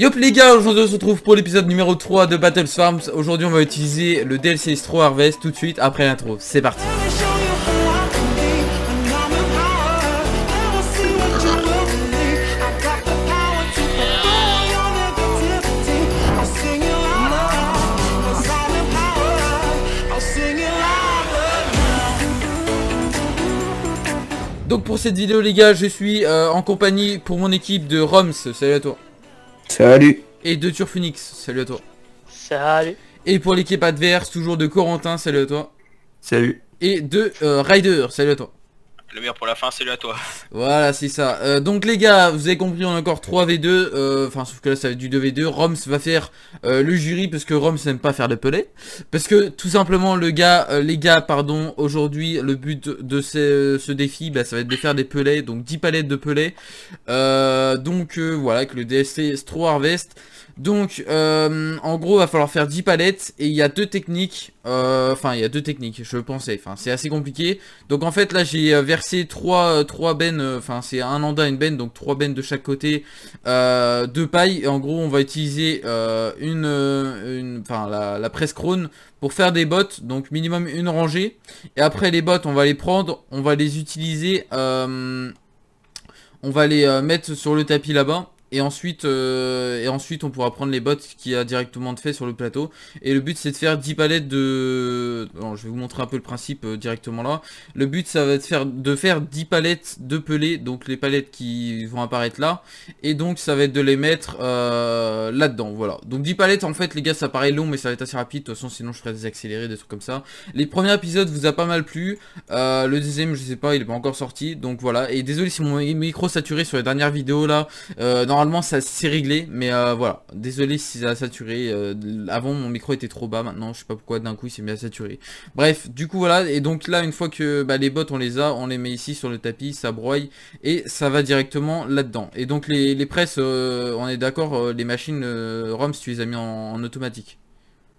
Yop les gars, aujourd'hui on se retrouve pour l'épisode numéro 3 de Battles Farms. Aujourd'hui on va utiliser le DLC Stro Harvest tout de suite après l'intro. C'est parti Donc pour cette vidéo les gars, je suis euh, en compagnie pour mon équipe de Roms. Salut à toi Salut. Et de Turfunix, salut à toi. Salut. Et pour l'équipe adverse, toujours de Corentin, salut à toi. Salut. Et de euh, Rider. salut à toi. Le meilleur pour la fin, c'est à toi. Voilà, c'est ça. Euh, donc les gars, vous avez compris, on a encore 3v2. Euh, enfin, sauf que là, ça va être du 2v2. Roms va faire euh, le jury parce que Roms n'aime pas faire des pelé. Parce que tout simplement, le gars, les gars, pardon, aujourd'hui, le but de ce, défi, bah, ça va être de faire des pelés. Donc 10 palettes de pelés. donc voilà, que le DSC Stroharvest Harvest. Donc, euh, en gros, il va falloir faire 10 palettes. Et il y a deux techniques. Euh, enfin, il y a deux techniques, je pensais. Enfin, c'est assez compliqué. Donc, en fait, là, j'ai euh, versé 3, bennes. Enfin, c'est un anda, une benne. Donc, 3 bennes de chaque côté. 2 de paille. Et en gros, on va utiliser une... la, presse crone pour faire des bottes. Donc, minimum une rangée. Et après, les bottes, on va les prendre. On va les utiliser... on va les mettre sur le tapis là-bas et ensuite, euh, et ensuite on pourra prendre les bottes Qui a directement de fait sur le plateau. Et le but c'est de faire 10 palettes de... Bon je vais vous montrer un peu le principe euh, directement là. Le but ça va être de faire, de faire 10 palettes de pelés, donc les palettes qui vont apparaître là. Et donc ça va être de les mettre euh, là-dedans, voilà. Donc 10 palettes en fait les gars ça paraît long mais ça va être assez rapide. De toute façon sinon je ferais des accélérés, des trucs comme ça. Les premiers épisodes vous a pas mal plu. le deuxième je sais pas, il est pas encore sorti. Donc voilà. Et désolé si mon micro saturé sur les dernières vidéos là. Dans normalement ça s'est réglé, mais euh, voilà. Désolé si ça a saturé. Euh, avant mon micro était trop bas, maintenant je sais pas pourquoi d'un coup il s'est mis à saturer. Bref, du coup voilà, et donc là une fois que bah, les bottes on les a, on les met ici sur le tapis, ça broye et ça va directement là-dedans. Et donc les, presses, euh, on est d'accord, les machines ROM tu les as mis en automatique.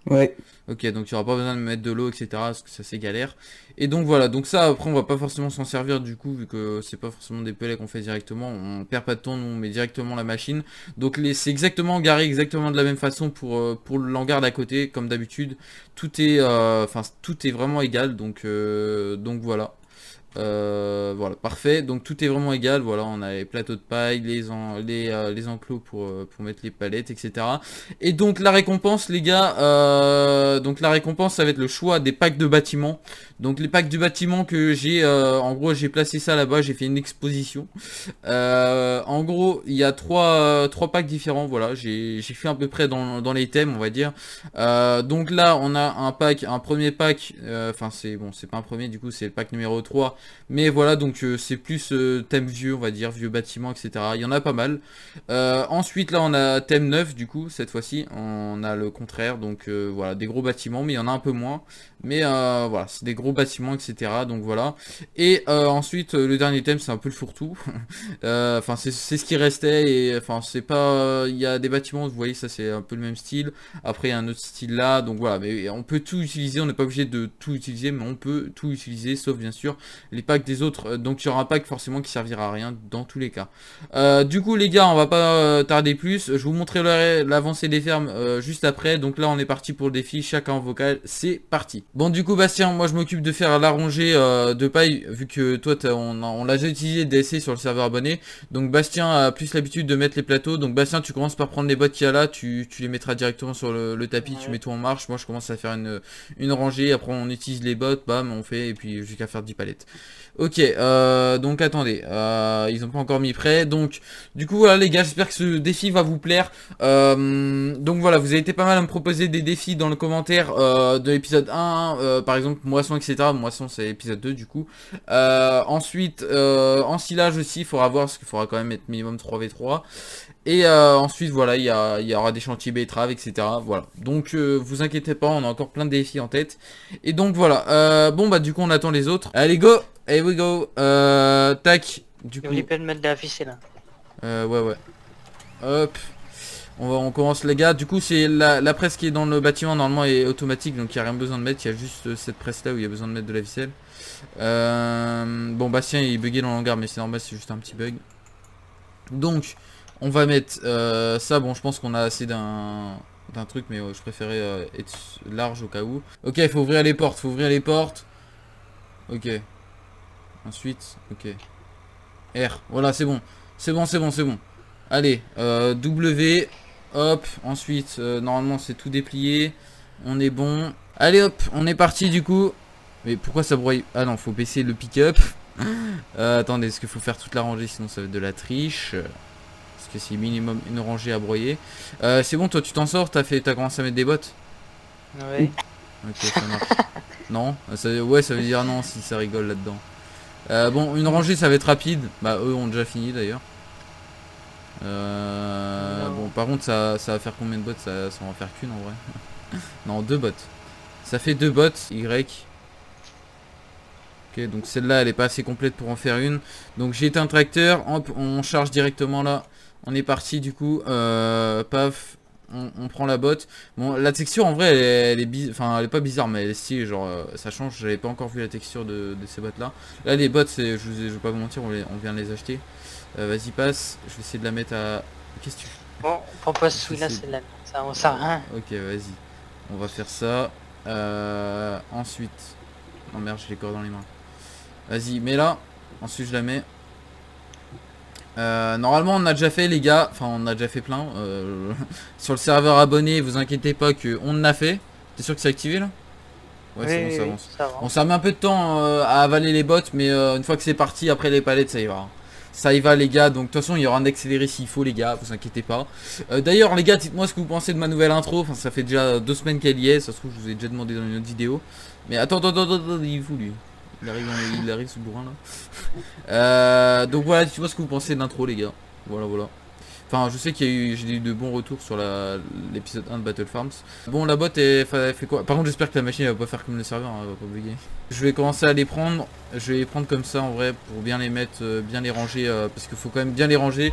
Ouais. Ok, donc tu n'auras pas besoin de mettre de l'eau, etc. Parce que ça c'est galère. Et donc voilà, donc ça après on va pas forcément s'en servir du coup vu que c'est pas forcément des pellets qu'on fait directement. On perd pas de temps, on met directement la machine. Donc c'est exactement garé exactement de la même façon pour, euh, pour le hangar d'à côté, comme d'habitude. Tout est euh, enfin tout est vraiment égal, donc, euh, donc voilà. Euh, voilà, parfait. Donc tout est vraiment égal. Voilà, on a les plateaux de paille, les, euh, les, enclos pour, euh, pour mettre les palettes, etc. Et donc la récompense, les gars, donc la récompense, ça va être le choix des packs de bâtiments. Donc les packs du bâtiment que j'ai, en gros, j'ai placé ça là-bas, j'ai fait une exposition. en gros, il y a trois, trois packs différents. Voilà, j'ai fait à peu près dans, dans, les thèmes, on va dire. donc là, on a un pack, un premier pack, enfin c'est bon, c'est pas un premier, du coup c'est le pack numéro 3 mais voilà, donc euh, c'est plus euh, thème vieux, on va dire, vieux bâtiment, etc. Il y en a pas mal. Euh, ensuite, là, on a thème neuf, du coup, cette fois-ci. On a le contraire, donc voilà, des gros bâtiments, mais il y en a un peu moins. Mais voilà, c'est des gros bâtiments, etc. Donc voilà. Et ensuite, le dernier thème, c'est un peu le fourre-tout. Enfin, c'est ce qui restait. Et enfin, c'est pas... Il y a des bâtiments, vous voyez, ça c'est un peu le même style. Après, il y a un autre style là. Donc voilà, mais on peut tout utiliser. On n'est pas obligé de tout utiliser, mais on peut tout utiliser, sauf bien sûr les packs des autres. Euh, donc il y aura un pack forcément qui servira à rien dans tous les cas. Euh, du coup les gars, on va pas euh, tarder plus. Je vous montrerai l'avancée des fermes juste après. Donc là on est parti pour le défi, chacun en vocal, c'est parti. Bon du coup Bastien, moi je m'occupe de faire la rangée de paille, vu que toi on, on l'a déjà utilisé DSC sur le serveur abonné. Donc Bastien a plus l'habitude de mettre les plateaux. Donc Bastien tu commences par prendre les bottes qu'il y a là, tu, tu, les mettras directement sur le, tapis, tu mets tout en marche. Moi je commence à faire une, une rangée, après on utilise les bottes, bam on fait, et puis jusqu'à faire 10 palettes. Ok, euh, donc attendez, euh, ils ont pas encore mis prêt. Donc, du coup, voilà les gars, j'espère que ce défi va vous plaire. Euh, donc voilà, vous avez été pas mal à me proposer des défis dans le commentaire de l'épisode 1, par exemple, moisson, etc. Moisson, c'est épisode 2, du coup. ensuite, en silage aussi, il faudra voir, parce qu'il faudra quand même être minimum 3v3. Et ensuite, voilà, il y, aura des chantiers betteraves, etc. Voilà, donc vous inquiétez pas, on a encore plein de défis en tête. Et donc voilà, bon bah du coup, on attend les autres. Allez, go Here we go. Euh, tac. Du coup. on pas de mettre de la ficelle. Euh, ouais, ouais. Hop. On, va, on commence les gars. Du coup, c'est la, presse qui est dans le bâtiment normalement est automatique, donc il n'y a rien besoin de mettre. Il y a juste euh, cette presse là où il y a besoin de mettre de la ficelle. Euh, bon, Bastien il est bugué dans le mais c'est normal, c'est juste un petit bug. Donc, on va mettre euh, ça. Bon, je pense qu'on a assez d'un d'un truc, mais euh, je préférais euh, être large au cas où. Ok, il faut ouvrir les portes, faut ouvrir les portes. Ok, Ensuite, ok. R, voilà, c'est bon. C'est bon, c'est bon, c'est bon. Allez, euh, W, hop, ensuite, euh, normalement c'est tout déplié. On est bon. Allez hop, on est parti du coup. Mais pourquoi ça broye Ah non, faut baisser le pick-up. Euh, attendez, est-ce qu'il faut faire toute la rangée sinon ça va être de la triche Parce que c'est minimum une rangée à broyer. c'est bon, toi tu t'en sors, t'as fait, commencé à mettre des bottes Ok, ça marche. non Ouais, ça veut dire non si ça rigole là-dedans. Euh, bon, une rangée, ça va être rapide. Bah, eux ont déjà fini d'ailleurs. Euh, bon, par contre, ça, ça, va faire combien de bottes ça, ça, va en faire qu'une en vrai. non, deux bottes. Ça fait deux bottes, Y. Ok, donc celle-là, elle est pas assez complète pour en faire une. Donc j'ai un tracteur, hop, on charge directement là. On est parti du coup. Euh, paf, on, prend la botte. Bon, la texture en vrai, elle, est, enfin, elle est pas bizarre, mais elle est stylée, genre, euh, ça change. J'avais pas encore vu la texture de, ces bottes là. Là, les bottes, je, vous ai, je vais pas vous mentir, on, vient de les acheter. Euh, vas-y, passe. Je vais essayer de la mettre à. Qu'est-ce que tu Bon, on passe celui-là, c'est de la ça, on sert rien. Ok, vas-y. On va faire ça. Euh, ensuite. Non, oh, merde, j'ai les cordes dans les mains. Vas-y, mets là. Ensuite, je la mets. Euh, normalement on a déjà fait les gars, enfin on a déjà fait plein euh, Sur le serveur abonné vous inquiétez pas que qu'on a fait T'es sûr que c'est activé là Ouais c'est bon, ça avance. on ça met un peu de temps euh, à avaler les bottes mais une fois que c'est parti après les palettes ça y va ça y va les gars, donc de toute façon il y aura un accéléré s'il faut les gars, vous inquiétez pas D'ailleurs les gars dites-moi ce que vous pensez de ma nouvelle intro, enfin ça fait déjà deux semaines qu'elle y est, ça se trouve je vous ai déjà demandé dans une autre vidéo Mais attends, attends, attends, il vous lui il arrive, il arrive ce bourrin là. Euh, donc voilà, tu vois ce que vous pensez de l'intro les gars. Voilà, voilà. Enfin, je sais qu'il y a eu, j'ai eu de bons retours sur l'épisode 1 de Battle Farms. Bon, la botte, elle, fait quoi Par contre, j'espère que la machine elle va pas faire comme le serveur, hein, elle va pas bugger. Je vais commencer à les prendre. Je vais les prendre comme ça en vrai pour bien les mettre, euh, bien les ranger, euh, parce qu'il faut quand même bien les ranger.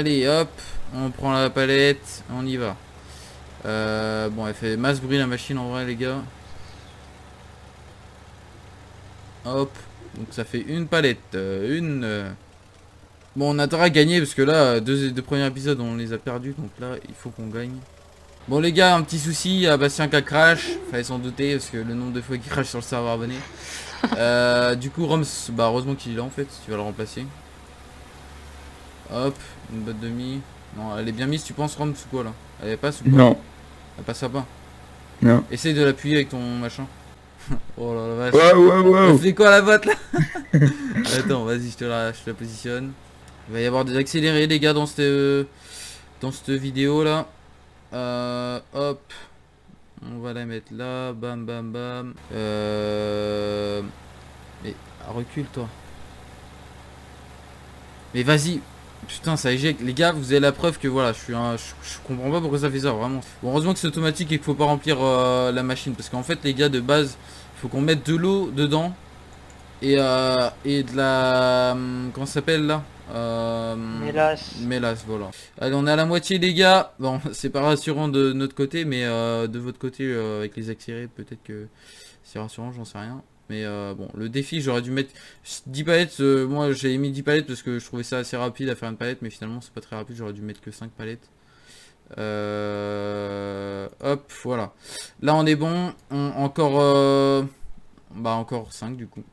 Allez, hop, on prend la palette, on y va. Euh, bon, elle fait masse bruit la machine en vrai, les gars. Hop, donc ça fait une palette, euh, une... Euh. Bon, on a à gagner parce que là, deux, deux premiers épisodes, on les a perdus, donc là, il faut qu'on gagne. Bon les gars, un petit souci, à Bastien qui a crash, fallait s'en douter parce que le nombre de fois qu'il crash sur le serveur abonné. du coup Roms, bah heureusement qu'il est là en fait, tu vas le remplacer. Hop, une botte de Non, elle est bien mise, tu penses, rendre sous quoi là Elle est pas sous quoi Non. Elle passe pas. Non. Essaye de l'appuyer avec ton machin. oh là la vache. Wow, Fais quoi la botte là Attends, vas-y, je te la, je la positionne. Il va y avoir des accélérés, les gars, dans cette, euh, dans cette vidéo là. Euh, hop. On va la mettre là. Bam, bam, bam. Euh... Mais recule toi. Mais vas-y, Putain, ça éjecte. Les gars, vous avez la preuve que voilà, je suis un... je, comprends pas pourquoi ça fait ça, vraiment. Bon, heureusement que c'est automatique et qu'il faut pas remplir euh, la machine. Parce qu'en fait, les gars, de base, faut qu'on mette de l'eau dedans. Et, euh, et de la... Hum, comment ça s'appelle, là euh... Hum, mélasse. Mélasse, voilà. Allez, on est à la moitié, les gars. Bon, c'est pas rassurant de notre côté, mais euh, de votre côté, avec les accélérés, peut-être que c'est rassurant, j'en sais rien. Mais euh, bon, le défi, j'aurais dû mettre 10 palettes. Euh, moi, j'ai mis 10 palettes parce que je trouvais ça assez rapide à faire une palette. Mais finalement, c'est pas très rapide. J'aurais dû mettre que 5 palettes. Euh, hop, voilà. Là, on est bon. encore, bah, encore 5 du coup.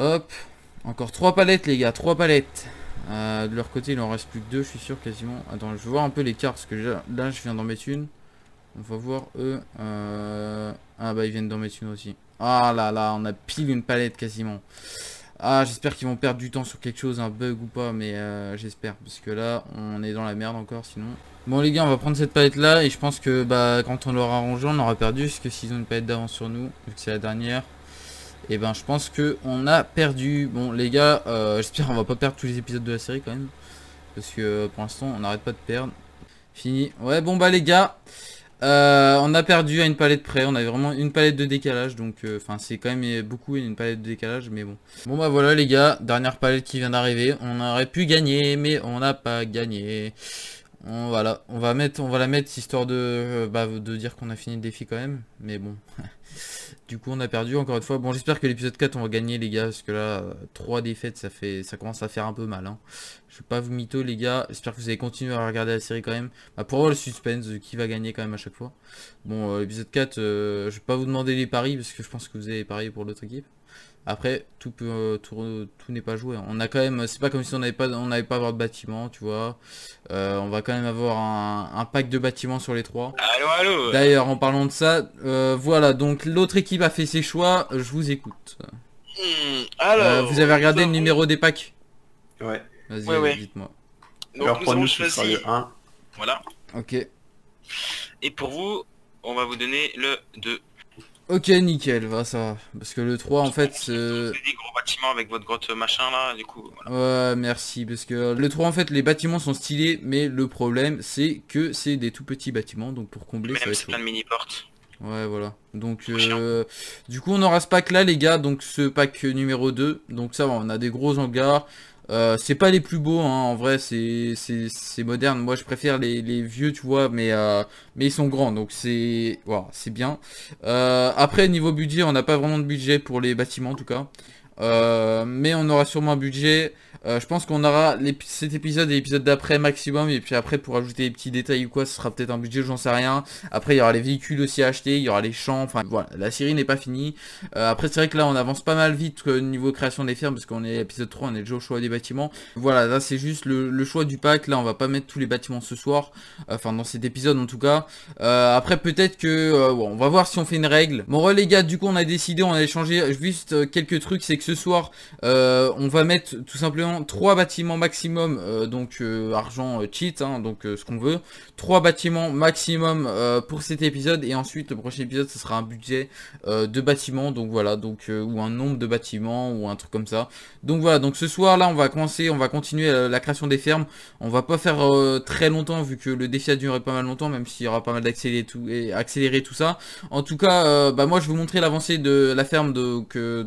Hop. Encore trois palettes, les gars. trois palettes. Euh, de leur côté, il en reste plus que deux, je suis sûr, quasiment. Attends, je vais voir un peu les cartes, parce que là, je viens d'en mettre une. On va voir eux. Euh, ah bah, ils viennent d'en mettre une aussi. Ah là là, on a pile une palette quasiment. Ah, j'espère qu'ils vont perdre du temps sur quelque chose, un bug ou pas, mais euh, j'espère. Parce que là, on est dans la merde encore, sinon... Bon les gars, on va prendre cette palette là, et je pense que bah quand on l'aura rangé, on aura perdu, parce que s'ils ont une palette d'avance sur nous, vu que c'est la dernière, et eh ben je pense que on a perdu. Bon les gars, euh, j'espère on va pas perdre tous les épisodes de la série quand même. Parce que euh, pour l'instant on n'arrête pas de perdre. Fini. Ouais bon bah les gars. Euh, on a perdu à une palette près, on avait vraiment une palette de décalage, donc euh, enfin c'est quand même beaucoup une palette de décalage, mais bon. Bon bah voilà les gars, dernière palette qui vient d'arriver, on aurait pu gagner, mais on n'a pas gagné. On, voilà, on va mettre, on va la mettre histoire de, bah, de dire qu'on a fini le défi quand même, mais bon. Du coup, on a perdu encore une fois. Bon, j'espère que l'épisode 4, on va gagner, les gars. Parce que là, 3 euh, défaites, ça fait, ça commence à faire un peu mal. Hein. Je vais pas vous mytho, les gars. J'espère que vous allez continuer à regarder la série quand même. Bah, pour avoir le suspense de qui va gagner quand même à chaque fois. Bon, épisode euh, l'épisode 4, euh, je vais pas vous demander les paris. Parce que je pense que vous avez parié pour l'autre équipe. Après, tout peut, euh, tout, n'est pas joué. Hein. On a quand même, c'est pas comme si on n'avait pas, on n'avait pas avoir de bâtiment, tu vois. Euh, on va quand même avoir un, pack de bâtiments sur les trois. Allô, allô. D'ailleurs, en parlant de ça, euh, voilà. Donc l'autre équipe a fait ses choix. Je vous écoute. Hmm, alors, vous avez regardé le numéro des packs Ouais. Vas-y, ouais, dites-moi. Alors pour nous, le 1. Voilà. Ok. Et pour vous, on va vous donner le 2. Ok, nickel, va ça Parce que le 3, en fait... C'est euh, des gros bâtiments avec votre grotte machin, là, du coup... Ouais, merci, parce que euh, le 3, en fait, les bâtiments sont stylés, mais le problème, c'est que c'est des tout petits bâtiments, donc pour combler, Même plein de mini-portes. Ouais, voilà. Donc, euh, du coup, on aura ce pack-là, les gars, donc ce pack numéro 2. Donc ça va, on a des gros hangars, euh, c'est pas les plus beaux, hein, en vrai, c'est moderne. Moi, je préfère les, les vieux, tu vois, mais, euh, mais ils sont grands, donc c'est c'est bien. Euh, après, niveau budget, on n'a pas vraiment de budget pour les bâtiments, en tout cas. Euh, mais on aura sûrement un budget. Euh, je pense qu'on aura cet épisode et l'épisode d'après maximum. Et puis après, pour ajouter des petits détails ou quoi, ce sera peut-être un budget, j'en sais rien. Après, il y aura les véhicules aussi à acheter, il y aura les champs. Enfin, voilà, la série n'est pas finie. Euh, après, c'est vrai que là, on avance pas mal vite au niveau création des fermes, parce qu'on est à épisode 3, on est déjà au choix des bâtiments. Voilà, là, c'est juste le, choix du pack. Là, on va pas mettre tous les bâtiments ce soir. Enfin, dans cet épisode, en tout cas. après, peut-être que... Bon, on va voir si on fait une règle. Bon, les gars, du coup, on a décidé, on a échangé juste quelques trucs. C'est ce soir, euh, on va mettre tout simplement 3 bâtiments maximum, euh, donc euh, argent cheat, hein, donc ce qu'on veut. 3 bâtiments maximum pour cet épisode, et ensuite le prochain épisode, ce sera un budget de bâtiments, donc voilà, donc ou un nombre de bâtiments, ou un truc comme ça. Donc voilà, donc ce soir là, on va commencer, on va continuer la, création des fermes. On va pas faire très longtemps, vu que le défi a duré pas mal longtemps, même s'il y aura pas mal d'accélérer tout, et accélérer tout ça. En tout cas, bah moi je vais vous montrer l'avancée de la ferme de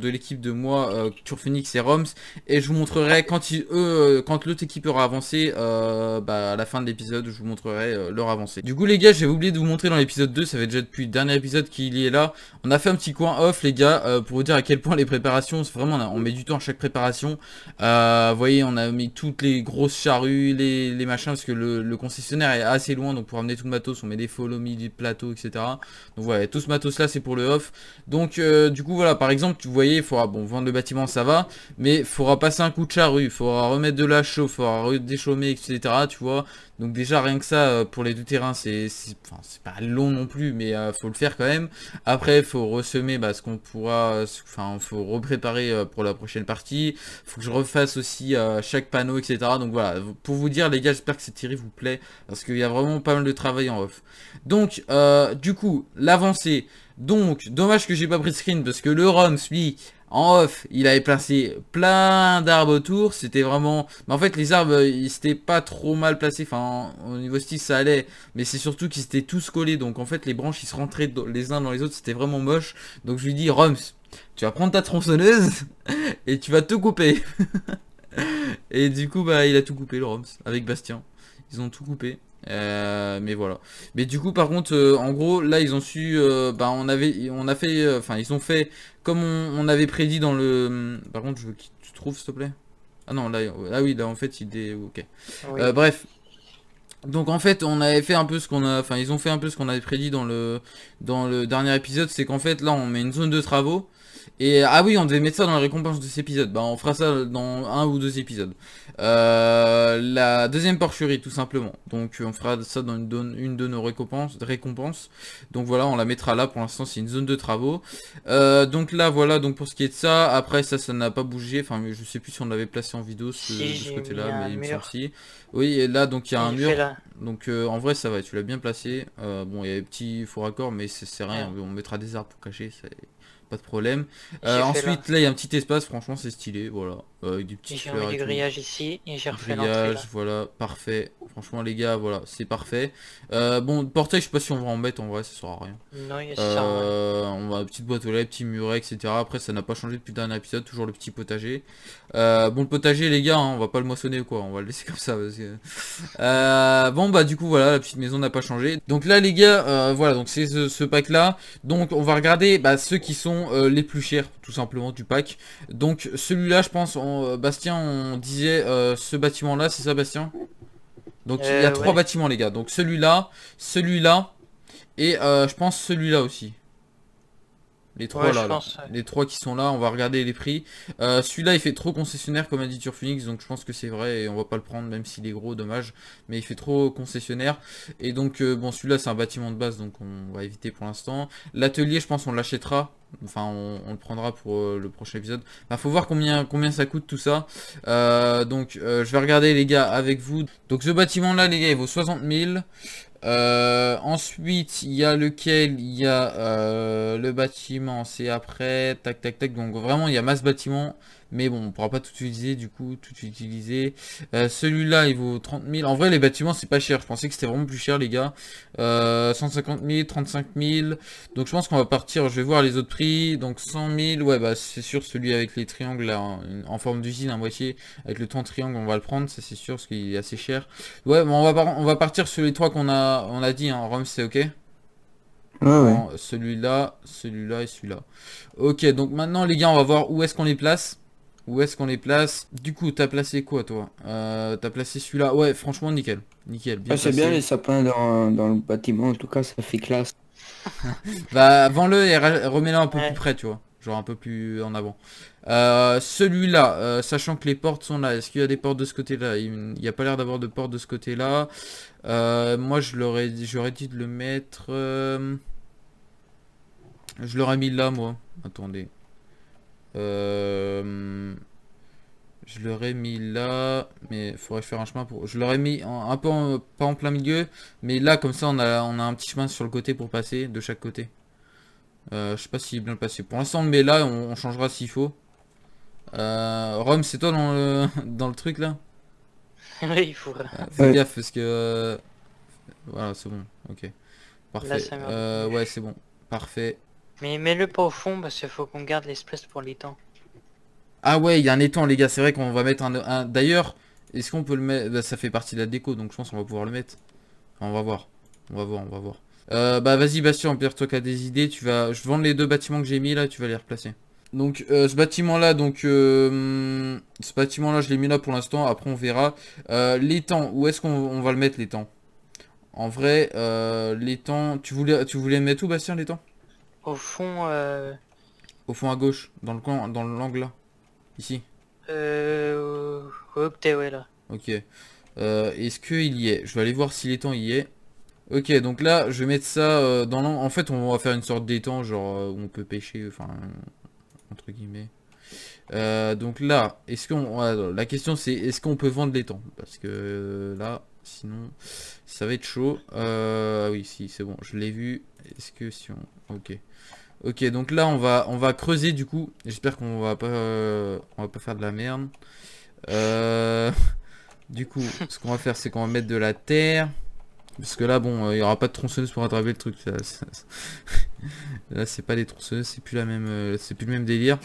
l'équipe de moi euh, Cure euh, et Roms. Et je vous montrerai quand eux, euh, quand l'autre équipe aura avancé, euh, bah, à la fin de l'épisode, je vous montrerai leur avancée. Du coup les gars, j'ai oublié de vous montrer dans l'épisode 2, ça fait déjà depuis le dernier épisode qu'il y est là. On a fait un petit coin off les gars, pour vous dire à quel point les préparations, vraiment on, met du temps à chaque préparation. vous voyez, on a mis toutes les grosses charrues, les, machins, parce que le, concessionnaire est assez loin, donc pour amener tout le matos, on met des follow me, des plateaux, etc. Donc voilà, tout ce matos là, c'est pour le off. Donc du coup voilà, par exemple, vous voyez, il faudra bon, vendre le bâtiment ça va, mais faudra passer un coup de charrue, faudra remettre de la chaux, faudra déchaumer, etc. Tu vois. Donc déjà rien que ça euh, pour les deux terrains c'est pas long non plus mais euh, faut le faire quand même. Après faut ressemer bah, ce qu'on pourra, euh, enfin faut repréparer pour la prochaine partie. Faut que je refasse aussi chaque panneau etc. Donc voilà pour vous dire les gars j'espère que cette série vous plaît parce qu'il y a vraiment pas mal de travail en off. Donc du coup l'avancée. Donc dommage que j'ai pas pris de screen parce que le ROM lui en off, il avait placé plein d'arbres autour. C'était vraiment... Mais en fait, les arbres, ils s'étaient pas trop mal placés. Enfin, au niveau style, ça allait. Mais c'est surtout qu'ils s'étaient tous collés. Donc, en fait, les branches, ils se rentraient les uns dans les autres. C'était vraiment moche. Donc, je lui dis, Roms, tu vas prendre ta tronçonneuse et tu vas tout couper. et du coup, bah, il a tout coupé, le Roms, avec Bastien. Ils ont tout coupé. Euh, mais voilà. Mais du coup, par contre, euh, en gros, là, ils ont su, euh, bah, on avait, on a fait, enfin, ils ont fait comme on, avait prédit dans le. Hum, par contre, je veux que tu trouves, s'il te plaît. Ah non, là, oui, là, en fait, il est ok. Ah bref. Donc en fait, on avait fait un peu ce qu'on a, enfin, ils ont fait un peu ce qu'on avait prédit dans le dans le dernier épisode, c'est qu'en fait, là, on met une zone de travaux. Et ah oui, on devait mettre ça dans la récompense de cet épisode. Bah, on fera ça dans un ou deux épisodes. Euh, la deuxième porcherie, tout simplement. Donc, on fera ça dans une, de, une de nos récompenses, récompenses. Donc voilà, on la mettra là. Pour l'instant, c'est une zone de travaux. Euh, donc là, voilà. Donc pour ce qui est de ça, après ça, ça n'a pas bougé. Enfin, je sais plus si on l'avait placé en vidéo ce, ce côté-là, mais il me semble Oui, et là, donc il y a un mur. Donc euh, en vrai, ça va. Tu l'as bien placé. Euh, bon, il y a des petits faux raccords, mais c'est rien. On mettra des arbres pour cacher. C'est pas de problème. Euh, ensuite, là, il y a un petit espace, franchement, c'est stylé, voilà. Euh, du J'ai mis du grillage ici et j'ai refait l'entrée. voilà, parfait. Franchement les gars, voilà, c'est parfait. Euh, bon, portail, je sais pas si on va en mettre en vrai, ça sera rien. Non, il y a ça. Euh, on va petite boîte aux lettres, petit muret, etc. Après, ça n'a pas changé depuis le dernier épisode, toujours le petit potager. bon, le potager, les gars, hein, on va pas le moissonner quoi, on va le laisser comme ça. bon, bah du coup, voilà, la petite maison n'a pas changé. Donc là, les gars, voilà, donc c'est ce, pack-là. Donc on va regarder bah, ceux qui sont les plus chers, tout simplement, du pack. Donc celui-là, je pense, euh, Bastien, on disait euh, ce bâtiment-là, c'est ça, Bastien Donc il y a euh, trois bâtiments, les gars. Donc celui-là, celui-là, et je pense celui-là aussi. Les trois là, les trois qui sont là, on va regarder les prix. Celui-là il fait trop concessionnaire comme a dit Turfunix, donc je pense que c'est vrai et on va pas le prendre même s'il est gros, dommage. Mais il fait trop concessionnaire et donc bon celui-là c'est un bâtiment de base donc on va éviter pour l'instant. L'atelier je pense on l'achètera Enfin, on, le prendra pour euh, le prochain épisode. Il bah, faut voir combien, combien ça coûte tout ça. Euh, donc, euh, je vais regarder les gars avec vous. Donc, ce bâtiment-là, les gars, il vaut 60 000. ensuite, il y a lequel Il y a le bâtiment, c'est après. Tac, tac, tac. Donc, vraiment, il y a masse bâtiment. Mais bon, on pourra pas tout utiliser, du coup, tout utiliser. Euh, celui-là, il vaut 30 000. En vrai, les bâtiments, c'est pas cher. Je pensais que c'était vraiment plus cher, les gars. 150 000, 35 000. Donc, je pense qu'on va partir. Je vais voir les autres prix. Donc, 100 000. Ouais, bah, c'est sûr, celui avec les triangles, en, forme d'usine, à moitié. Avec le temps triangle, on va le prendre. Ça, c'est sûr, parce qu'il est assez cher. Ouais, on va, on va partir sur les trois qu'on a, on a dit. En hein. Rome, c'est OK Ouais, Celui-là, celui-là et celui-là. Ok, donc maintenant les gars, on va voir où est-ce qu'on les place. Où est-ce qu'on les place Du coup, t'as placé quoi, toi euh, T'as placé celui-là Ouais, franchement, nickel. Nickel, bien C'est bien les sapins dans, le bâtiment, en tout cas, ça fait classe. bah, vends-le et remets-le un peu plus près, tu vois. Genre un peu plus en avant. Euh, celui-là, euh, sachant que les portes sont là, est-ce qu'il y a des portes de ce côté-là Il n'y a pas l'air d'avoir de portes de ce côté-là. moi, je l'aurais j'aurais dit de le mettre... Je l'aurais mis là, moi. Attendez. Euh, je l'aurais mis là, mais il faudrait faire un chemin pour... Je l'aurais mis en, un peu en, pas en plein milieu, mais là, comme ça, on a, on a un petit chemin sur le côté pour passer, de chaque côté. Euh, je sais pas si est bien passé. Pour l'instant, mais là, on, changera s'il faut. Euh, Rome, c'est toi dans le, truc là Oui, il faut. Euh, gaffe parce que... Voilà, c'est bon, ok. Parfait. ouais, c'est bon. Parfait. Mais mets-le pas au fond parce qu'il faut qu'on garde l'espace pour l'étang. Ah ouais, il y a un étang les gars, c'est vrai qu'on va mettre un... D'ailleurs, est-ce qu'on peut le mettre bah, Ça fait partie de la déco, donc je pense qu'on va pouvoir le mettre. on va voir. On va voir, on va voir. Euh, bah vas-y Bastien, Pierre, toi qui as des idées, tu vas... Je vends les deux bâtiments que j'ai mis là, tu vas les replacer. Donc euh, ce bâtiment là, donc euh, ce bâtiment là, je l'ai mis là pour l'instant. Après on verra. l'étang, où est-ce qu'on va le mettre l'étang En vrai, l'étang, tu voulais, tu voulais mettre où Bastien l'étang au fond... Euh, au fond à gauche, dans le coin, dans l'angle là. Ici. Euh... Ok, ouais, là. Ok. Euh, est-ce qu'il y est Je vais aller voir si l'étang y est. Ok, donc là, je vais mettre ça euh, dans l'angle. En fait, on va faire une sorte d'étang, genre, où on peut pêcher, enfin, entre guillemets. donc là, est-ce qu'on... La question c'est, est-ce qu'on peut vendre l'étang Parce que là sinon ça va être chaud. ah oui, si, c'est bon, je l'ai vu. Est-ce que si on... Ok. Ok, donc là on va on va creuser du coup. J'espère qu'on va pas euh, on va pas faire de la merde. Euh, du coup, ce qu'on va faire, c'est qu'on va mettre de la terre. Parce que là, bon, il y aura pas de tronçonneuse pour attraper le truc. là c'est pas des tronçonneuses, c'est plus la même, c'est plus le même délire.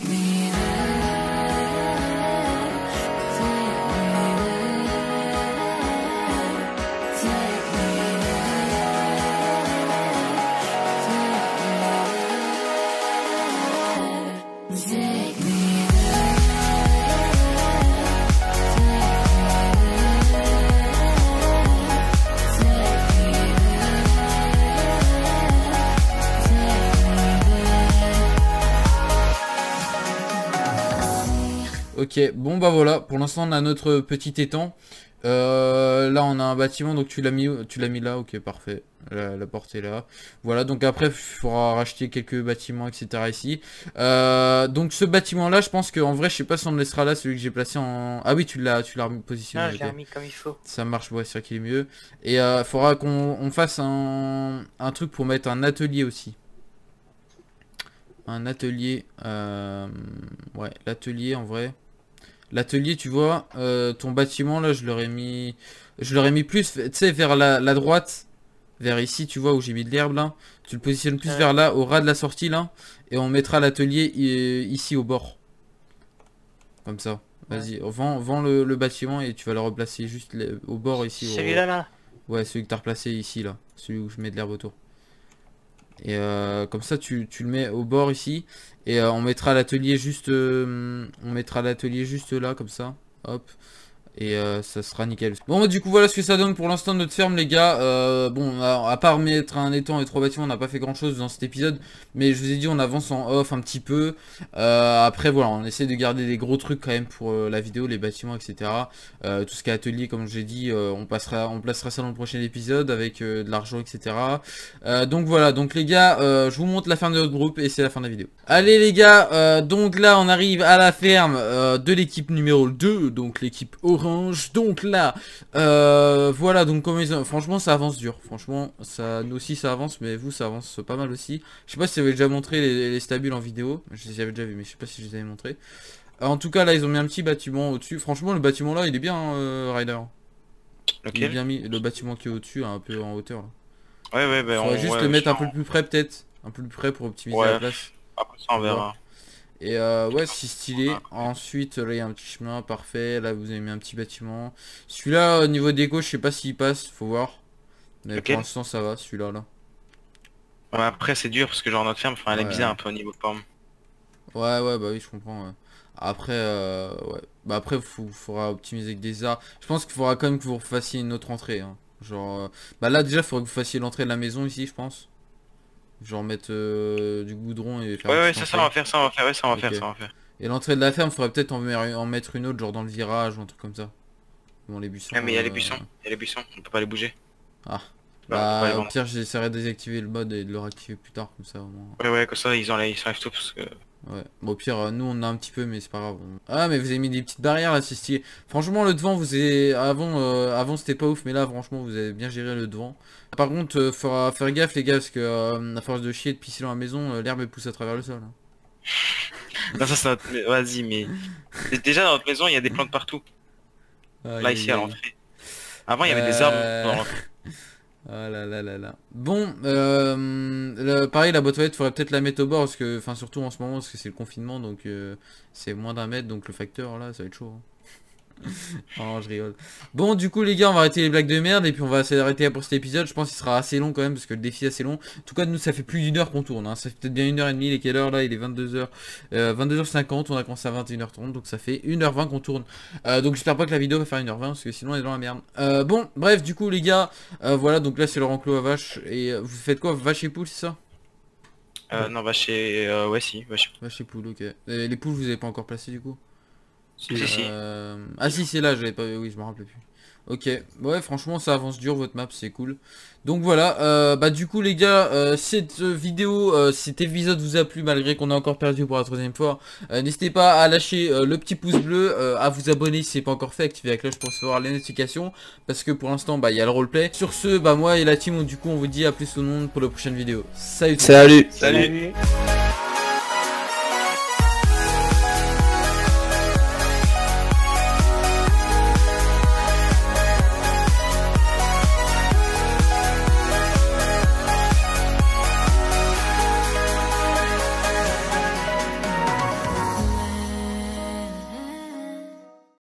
Ok, bon bah voilà, pour l'instant on a notre petit étang. Euh, là on a un bâtiment, donc tu l'as mis tu l'as mis là, ok parfait. La, porte est là. Voilà, donc après il faudra racheter quelques bâtiments, etc. ici. Euh, donc ce bâtiment là, je pense qu'en vrai, je sais pas si on le laissera là, celui que j'ai placé en... Ah oui, tu l'as tu l'as positionné. Ah, je comme il faut. Ça marche, ouais, c'est vrai qu'il est mieux. Et il euh, faudra qu'on fasse un, truc pour mettre un atelier aussi un atelier. ouais, l'atelier en vrai. L'atelier, tu vois, euh, ton bâtiment, là, je l'aurais mis... Je l'aurais mis plus, tu sais, vers la, droite. Vers ici, tu vois, où j'ai mis de l'herbe, là. Tu le positionnes plus vers là, au ras de la sortie, là. Et on mettra l'atelier ici, au bord. Comme ça. Vas-y, ouais. vends, le, bâtiment et tu vas le replacer juste au bord ici. Celui-là, là Ouais, celui que t'as replacé ici, là. Celui où je mets de l'herbe autour. Et euh, comme ça, tu, le mets au bord ici. Et euh, on mettra l'atelier juste, euh, on mettra l'atelier juste là, comme ça. Hop. Et euh, ça sera nickel. Bon bah, du coup voilà ce que ça donne pour l'instant notre ferme les gars. Euh, bon à, part mettre un étang et trois bâtiments on n'a pas fait grand chose dans cet épisode. Mais je vous ai dit on avance en off un petit peu. Euh, après voilà on essaie de garder des gros trucs quand même pour la vidéo, les bâtiments etc. tout ce qui est atelier comme j'ai dit on passera, on placera ça dans le prochain épisode avec de l'argent etc. donc voilà donc les gars je vous montre la ferme de notre groupe et c'est la fin de la vidéo. Allez les gars donc là on arrive à la ferme de l'équipe numéro 2 donc l'équipe orange donc là, euh, voilà, donc comme ils ont... franchement ça avance dur. Franchement, ça, nous aussi ça avance, mais vous ça avance pas mal aussi. Je sais pas si vous avez déjà montré les, les stables en vidéo. Je les avais déjà vu, mais je sais pas si je les avais montré. Euh, en tout cas là ils ont mis un petit bâtiment au-dessus. Franchement le bâtiment là il est bien euh, rider Il est bien mis le bâtiment qui est au-dessus hein, un peu en hauteur Ouais ouais ben, on va juste le mettre un peu plus près peut-être. Un peu plus près pour optimiser la place. Après ça on verra. Et euh, ouais, c'est stylé. Ensuite, là, il y a un petit chemin, parfait. Là, vous avez mis un petit bâtiment. Celui-là, au niveau déco, je sais pas s'il passe, faut voir. Mais pour l'instant, ça va, celui-là, là. après, c'est dur, parce que genre notre ferme, elle est bizarre un peu au niveau forme. Ouais, ouais, bah oui, je comprends, Après, euh, ouais. Bah après, il faudra optimiser avec des arts. Je pense qu'il faudra quand même que vous fassiez une autre entrée. Hein. Genre, euh, bah là déjà, il faudra que vous fassiez l'entrée de la maison ici, je pense. Genre mettre euh, du goudron et faire... Ouais, ouais, ça, ça, on va faire ça, on va faire, ouais, ça, on va faire, ça, on va faire. Et l'entrée de la ferme, faudrait peut-être en, mettre une autre, genre dans le virage ou un truc comme ça. Dans les buissons... Ah, mais il y a les euh, buissons, il y a les buissons, on peut pas les bouger. Ah. Bah, bah au pire, j'essaierai de désactiver le mode et de le réactiver plus tard, comme ça, au moins. Ouais, ouais, comme ça, ils enlèvent, ils tout, parce que... Ouais. Bon, au pire, euh, nous on a un petit peu, mais c'est pas grave. Ah, mais vous avez mis des petites barrières là, c'est stylé. Franchement, le devant, vous avez... avant, euh, avant c'était pas ouf, mais là, franchement, vous avez bien géré le devant. Par contre, euh, faudra faire gaffe, les gars, parce que à force de chier et de pisser dans la maison, l'herbe pousse à travers le sol. Hein. Vas-y, mais... Déjà, dans notre maison, il y a des plantes partout. là, ici, à l'entrée. Avant, il y avait des arbres Ah là là là là. Bon, euh, pareil, la boîte toilette, faudrait peut-être la mettre au bord, parce que, enfin, surtout en ce moment, parce que c'est le confinement, donc euh, c'est moins d'un mètre, donc le facteur, là, ça va être chaud. Hein. je rigole. Bon, du coup, les gars, on va arrêter les blagues de merde et puis on va s'arrêter là pour cet épisode. Je pense qu'il sera assez long quand même parce que le défi est assez long. En tout cas, nous, ça fait plus d'une heure qu'on tourne. c'est hein. Ça peut-être bien une heure et demie. Il est quelle heure là Il est 22h. Euh, 22h50. On a commencé à 21h30. Donc ça fait 1h20 qu'on tourne. Euh, donc j'espère pas que la vidéo va faire 1h20 parce que sinon, on est dans la merde. Euh, bon, bref, du coup, les gars, voilà. Donc là, c'est le renclos à vache. Et vous faites quoi Vache et poule, c'est ça euh, non, vache et... Euh, ouais, si, vache vache poule, ok. les poules, vous avez pas encore placé du coup si, euh, Ah si, c'est là, j'avais pas oui, je me rappelais plus. Ok, ouais, franchement, ça avance dur, votre map, c'est cool. Donc voilà, euh, bah du coup les gars, euh, cette vidéo, cet épisode vous a plu malgré qu'on a encore perdu pour la troisième fois. N'hésitez pas à lâcher le petit pouce bleu, à vous abonner si c'est pas encore fait, activer la cloche pour recevoir les notifications. Parce que pour l'instant, bah il y a le roleplay. Sur ce, bah moi et la team, on, du coup, on vous dit à plus au monde pour la prochaine vidéo. Salut, salut. salut.